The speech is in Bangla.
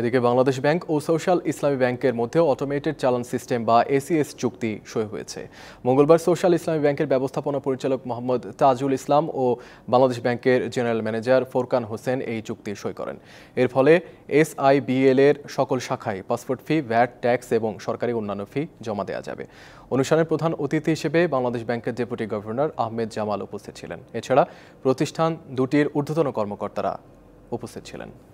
এদিকে বাংলাদেশ ব্যাংক ও সোশ্যাল ইসলামী ব্যাংকের মধ্যে অটোমেটেড চালান সিস্টেম বা এসিএস চুক্তি সই হয়েছে মঙ্গলবার সোশ্যাল ইসলামী ব্যাংকের ব্যবস্থাপনা পরিচালক মোহাম্মদ তাজুল ইসলাম ও বাংলাদেশ ব্যাংকের জেনারেল ম্যানেজার ফোরকান হোসেন এই চুক্তি সই করেন এর ফলে এসআইবিএল এর সকল শাখায় পাসপোর্ট ফি ভ্যাট ট্যাক্স এবং সরকারি অন্যান্য ফি জমা দেওয়া যাবে অনুষ্ঠানের প্রধান অতিথি হিসেবে বাংলাদেশ ব্যাংকের ডেপুটি গভর্নর আহমেদ জামাল উপস্থিত ছিলেন এছাড়া প্রতিষ্ঠান দুটির ঊর্ধ্বতন কর্মকর্তারা উপস্থিত ছিলেন